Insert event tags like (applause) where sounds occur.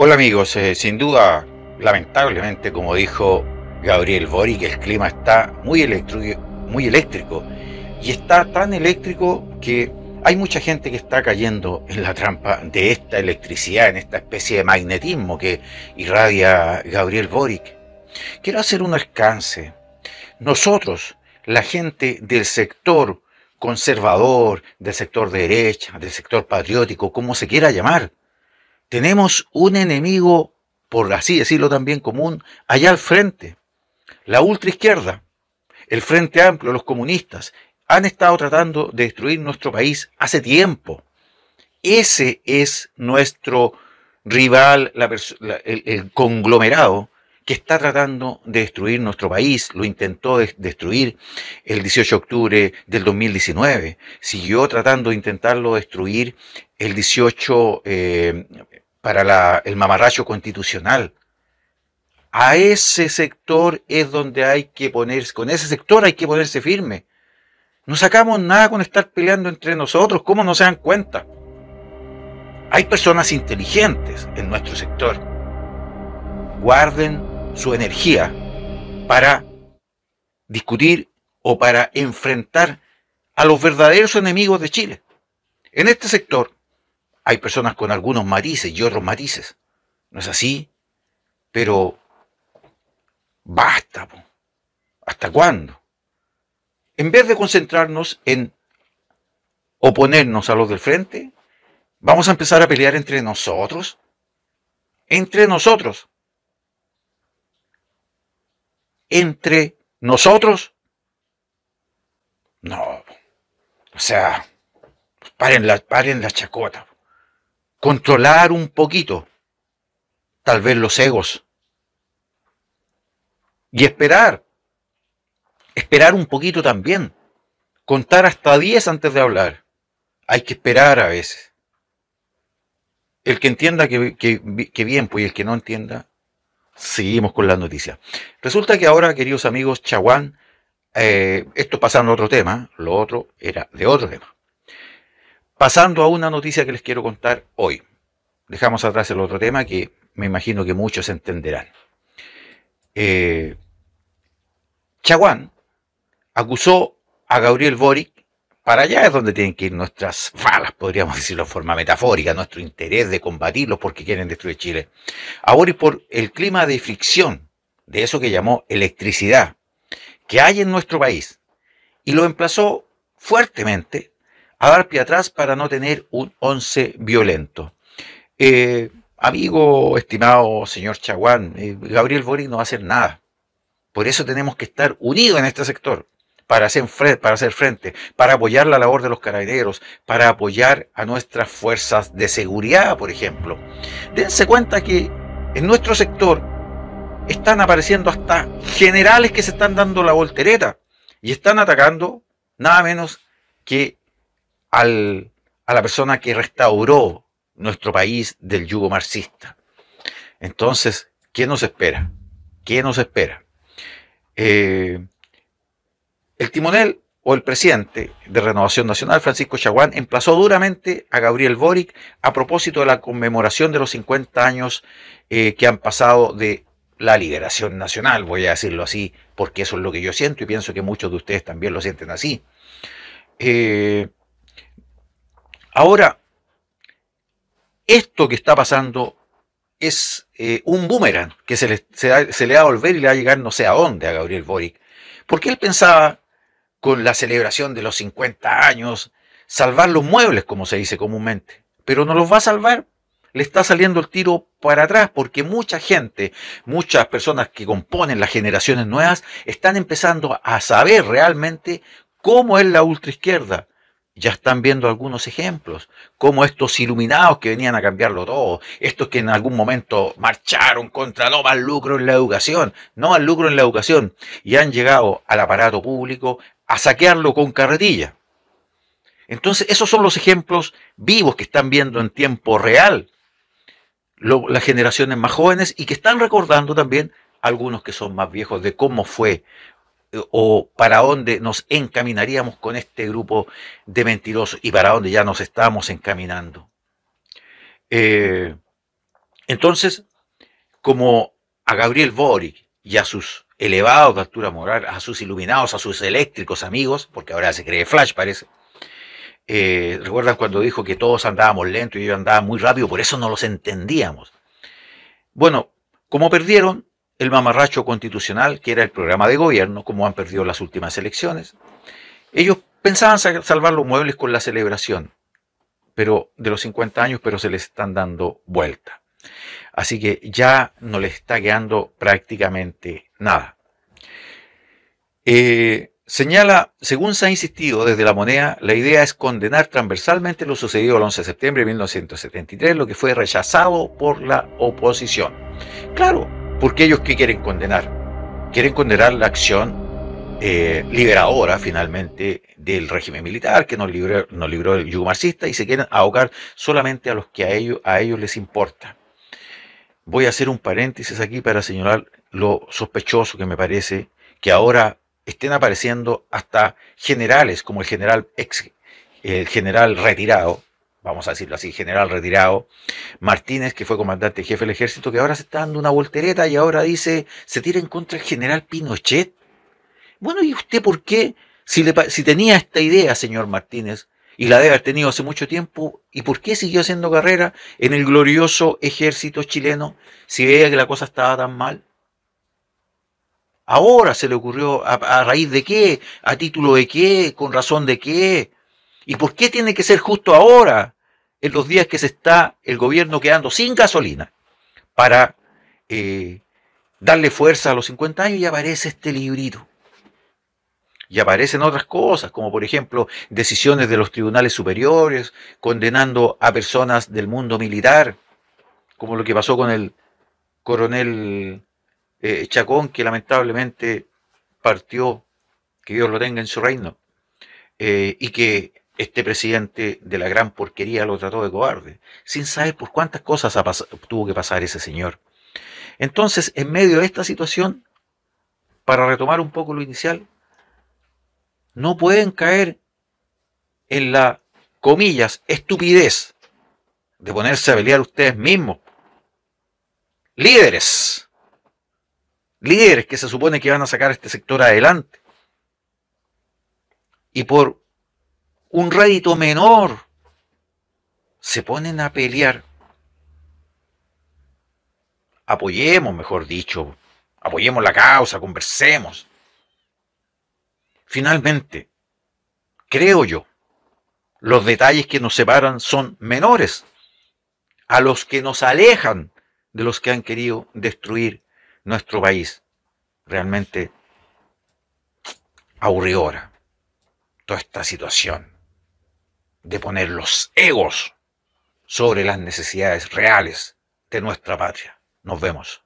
Hola amigos, eh, sin duda, lamentablemente, como dijo Gabriel Boric, el clima está muy, muy eléctrico. Y está tan eléctrico que hay mucha gente que está cayendo en la trampa de esta electricidad, en esta especie de magnetismo que irradia Gabriel Boric. Quiero hacer un alcance. Nosotros, la gente del sector conservador, del sector derecha, del sector patriótico, como se quiera llamar, tenemos un enemigo, por así decirlo también común, allá al frente. La ultraizquierda, el Frente Amplio, los comunistas, han estado tratando de destruir nuestro país hace tiempo. Ese es nuestro rival, el conglomerado que está tratando de destruir nuestro país, lo intentó destruir el 18 de octubre del 2019, siguió tratando de intentarlo destruir el 18 eh, para el mamarracho constitucional. A ese sector es donde hay que ponerse, con ese sector hay que ponerse firme. No sacamos nada con estar peleando entre nosotros, ¿cómo no se dan cuenta? Hay personas inteligentes en nuestro sector. Guarden su energía para discutir o para enfrentar a los verdaderos enemigos de Chile. En este sector hay personas con algunos matices y otros matices. ¿No es así? Pero basta. ¿Hasta cuándo? En vez de concentrarnos en oponernos a los del frente, vamos a empezar a pelear entre nosotros. Entre nosotros entre nosotros? No. O sea, paren la, chacota. Controlar un poquito, tal vez los egos. Y esperar. Esperar un poquito también. Contar hasta 10 antes de hablar. Hay que esperar a veces. El que entienda que, bien, pues y el que no entienda, Seguimos con la noticia. Resulta que ahora, queridos amigos, Chaguán, eh, esto pasando a otro tema, lo otro era de otro tema. Pasando a una noticia que les quiero contar hoy. Dejamos atrás el otro tema que me imagino que muchos entenderán. Eh, Chaguán acusó a Gabriel Boric para allá es donde tienen que ir nuestras falas, podríamos (laughs) decirlo en forma metafórica, nuestro interés de combatirlos porque quieren destruir Chile. Ahora y por el clima de fricción, de eso que llamó electricidad, que hay en nuestro país, y lo emplazó fuertemente a dar pie atrás para no tener un once violento. Eh, amigo, estimado señor Chaguán, eh, Gabriel Boric no va a hacer nada. Por eso tenemos que estar unidos en este sector para hacer, para hacer frente, para apoyar la labor de los carabineros, para apoyar a nuestras fuerzas de seguridad, por ejemplo. Dense cuenta que en nuestro sector están apareciendo hasta generales que se están dando la voltereta y están atacando nada menos que a la persona que restauró nuestro país del yugo marxista. Entonces, ¿qué nos espera? ¿Qué nos espera? Eh, el timonel o el presidente de Renovación Nacional, Francisco Chaguán, emplazó duramente a Gabriel Boric a propósito de la conmemoración de los 50 años eh, que han pasado de la liberación nacional, voy a decirlo así, porque eso es lo que yo siento y pienso que muchos de ustedes también lo sienten así. Eh, ahora, esto que está pasando es eh, un boomerang que se le, se le va a volver y le va a llegar no sé a dónde a Gabriel Boric, porque él pensaba con la celebración de los 50 años, salvar los muebles, como se dice comúnmente. Pero no los va a salvar, le está saliendo el tiro para atrás porque mucha gente, muchas personas que componen las generaciones nuevas, están empezando a saber realmente cómo es la ultraizquierda. Ya están viendo algunos ejemplos, como estos iluminados que venían a cambiarlo todo, estos que en algún momento marcharon contra no más lucro en la educación, no más lucro en la educación, y han llegado al aparato público, a saquearlo con carretilla. Entonces, esos son los ejemplos vivos que están viendo en tiempo real las generaciones más jóvenes y que están recordando también algunos que son más viejos de cómo fue eh, o para dónde nos encaminaríamos con este grupo de mentirosos y para dónde ya nos estamos encaminando. Eh, entonces, como a Gabriel Boric y a sus elevado captura moral a sus iluminados, a sus eléctricos amigos, porque ahora se cree Flash, parece. Eh, ¿Recuerdan cuando dijo que todos andábamos lento y yo andaba muy rápido? Por eso no los entendíamos. Bueno, como perdieron el mamarracho constitucional, que era el programa de gobierno, como han perdido las últimas elecciones, ellos pensaban salvar los muebles con la celebración pero de los 50 años, pero se les están dando vuelta. Así que ya no le está quedando prácticamente nada. Eh, señala, según se ha insistido desde la moneda, la idea es condenar transversalmente lo sucedido el 11 de septiembre de 1973, lo que fue rechazado por la oposición. Claro, porque ellos qué quieren condenar? Quieren condenar la acción eh, liberadora finalmente del régimen militar que nos libró, el yugo marxista y se quieren ahogar solamente a los que a ellos, a ellos les importa voy a hacer un paréntesis aquí para señalar lo sospechoso que me parece que ahora estén apareciendo hasta generales como el general ex, el general retirado, vamos a decirlo así, general retirado, Martínez, que fue comandante jefe del ejército, que ahora se está dando una voltereta y ahora dice, se tira en contra el general Pinochet. Bueno, ¿y usted por qué? Si, le, si tenía esta idea, señor Martínez, y la debe haber tenido hace mucho tiempo. ¿Y por qué siguió haciendo carrera en el glorioso ejército chileno si veía que la cosa estaba tan mal? Ahora se le ocurrió, a, raíz de qué, a título de qué, con razón de qué. ¿Y por qué tiene que ser justo ahora, en los días que se está el gobierno quedando sin gasolina, para eh, darle fuerza a los 50 años y aparece este librito? y aparecen otras cosas, como por ejemplo decisiones de los tribunales superiores condenando a personas del mundo militar, como lo que pasó con el coronel eh, Chacón, que lamentablemente partió, que Dios lo tenga en su reino, eh, y que este presidente de la gran porquería lo trató de cobarde, sin saber por cuántas cosas tuvo que pasar ese señor. Entonces, en medio de esta situación, para retomar un poco lo inicial, no pueden caer en la, comillas, estupidez de ponerse a pelear ustedes mismos. Líderes, líderes que se supone que van a sacar este sector adelante. Y por un rédito menor se ponen a pelear. Apoyemos, mejor dicho, apoyemos la causa, conversemos. Finalmente, creo yo, los detalles que nos separan son menores a los que nos alejan de los que han querido destruir nuestro país. Realmente aburridora toda esta situación de poner los egos sobre las necesidades reales de nuestra patria. Nos vemos.